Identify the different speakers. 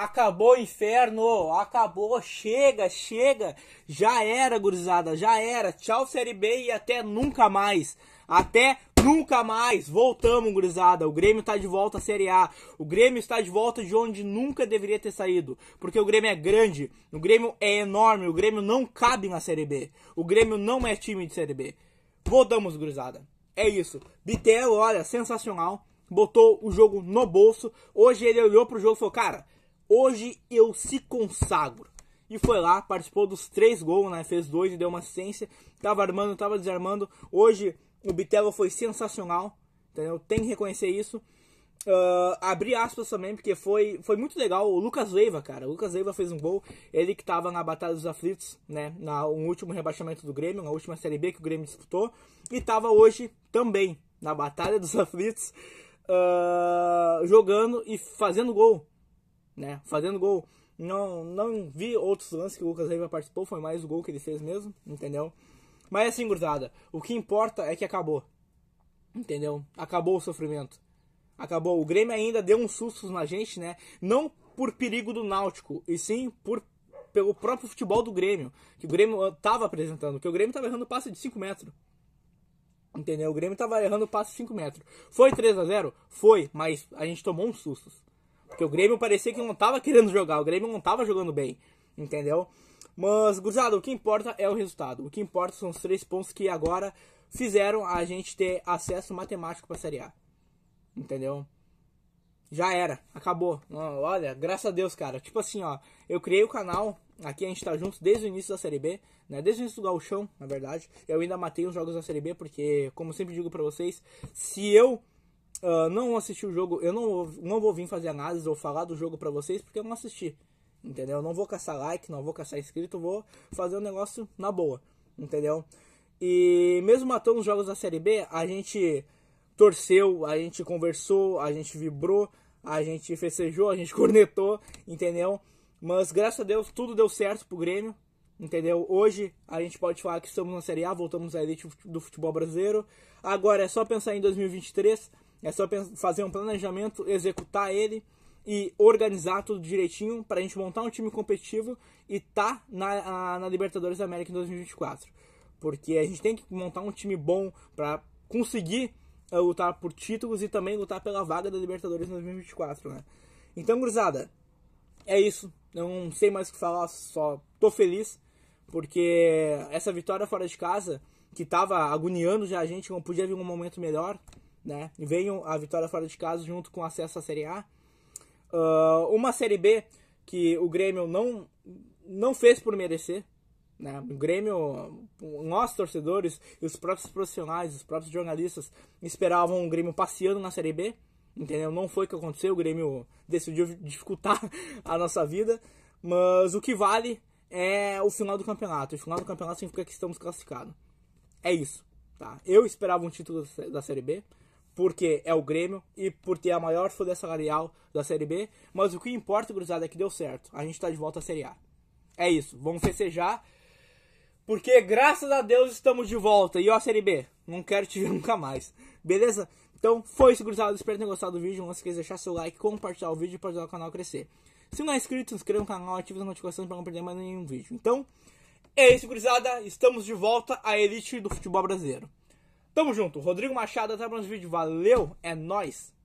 Speaker 1: acabou o inferno, acabou, chega, chega, já era, gurizada, já era. Tchau, Série B e até nunca mais. Até nunca mais. Voltamos, gurizada. O Grêmio está de volta à Série A. O Grêmio está de volta de onde nunca deveria ter saído. Porque o Grêmio é grande, o Grêmio é enorme, o Grêmio não cabe na Série B. O Grêmio não é time de Série B. Voltamos, gurizada. É isso. Bitel, olha, sensacional. Botou o jogo no bolso. Hoje ele olhou pro jogo e falou: Cara, hoje eu se consagro. E foi lá, participou dos três gols, né? Fez dois e deu uma assistência. Tava armando, tava desarmando. Hoje o Bitelo foi sensacional, entendeu? Tem que reconhecer isso. Uh, ah, abri aspas também, porque foi, foi muito legal. O Lucas Leiva, cara. O Lucas Leiva fez um gol. Ele que estava na Batalha dos Aflitos, né? Na, no último rebaixamento do Grêmio, na última Série B que o Grêmio disputou. E estava hoje também na Batalha dos Aflitos, uh, jogando e fazendo gol né? Fazendo gol, não, não vi outros lances que o Lucas Leiva participou, foi mais o gol que ele fez mesmo, entendeu? Mas assim, gurizada, o que importa é que acabou. Entendeu? Acabou o sofrimento. Acabou. O Grêmio ainda deu uns sustos na gente, né? Não por perigo do Náutico, e sim por pelo próprio futebol do Grêmio, que o Grêmio estava ah, apresentando, que o Grêmio estava errando passe de 5 metros. Entendeu? O Grêmio estava errando passe de 5 metros. Foi 3 a 0 Foi, mas a gente tomou uns sustos. Porque o Grêmio parecia que não tava querendo jogar, o Grêmio não tava jogando bem, entendeu? Mas, gurizada, o que importa é o resultado. O que importa são os três pontos que agora fizeram a gente ter acesso matemático para a Série A. Entendeu? Já era, acabou. Olha, graças a Deus, cara. Tipo assim, ó, eu criei o canal, aqui a gente tá junto desde o início da Série B, né? Desde o início do Galchão, na verdade. Eu ainda matei os jogos da Série B, porque, como sempre digo para vocês, se eu uh, não assisti o jogo, eu não, não vou vir fazer análise ou falar do jogo para vocês porque eu não assisti. Entendeu? não vou caçar like, não vou caçar inscrito, vou fazer o um negócio na boa. Entendeu? E mesmo matando os jogos da Série B, a gente torceu, a gente conversou, a gente vibrou, a gente festejou, a gente cornetou, entendeu? Mas graças a Deus tudo deu certo pro Grêmio, entendeu? Hoje a gente pode falar que estamos na Série A, voltamos à elite do futebol brasileiro. Agora é só pensar em 2023 é só fazer um planejamento, executar ele e organizar tudo direitinho para a gente montar um time competitivo e tá na, na Libertadores da América em 2024. Porque a gente tem que montar um time bom para conseguir uh, lutar por títulos e também lutar pela vaga da Libertadores em 2024, né? Então, gurizada, é isso. não sei mais o que falar, só tô feliz porque essa vitória fora de casa, que tava agoniando já a gente, não podia vir um momento melhor, né? Venham a vitória fora de casa junto com acesso à Série A. Uh, uma Série B que o Grêmio não, não fez por merecer. Né? O Grêmio, nós torcedores e os próprios profissionais, os próprios jornalistas esperavam o Grêmio passeando na Série B. Entendeu? Não foi o que aconteceu, o Grêmio decidiu dificultar a nossa vida. Mas o que vale é o final do campeonato. O final do campeonato significa que estamos classificados. É isso. Tá? Eu esperava um título da Série B porque é o Grêmio e por ter é a maior folha salarial da Série B, mas o que importa, gurizada, é que deu certo. A gente tá de volta à Série A. É isso, vamos festejar, porque graças a Deus estamos de volta. E ó, Série B, não quero te ver nunca mais. Beleza? Então foi isso, gurizada. Espero que tenham gostado do vídeo. Não se esqueça de deixar seu like, compartilhar o vídeo para ajudar o canal a crescer. Se não é inscrito, se inscreva no canal, ative as notificações para não perder mais nenhum vídeo. Então, é isso, gurizada. Estamos de volta à elite do futebol brasileiro. Tamo junto. Rodrigo Machado, até o próximo vídeo. Valeu, é nóis.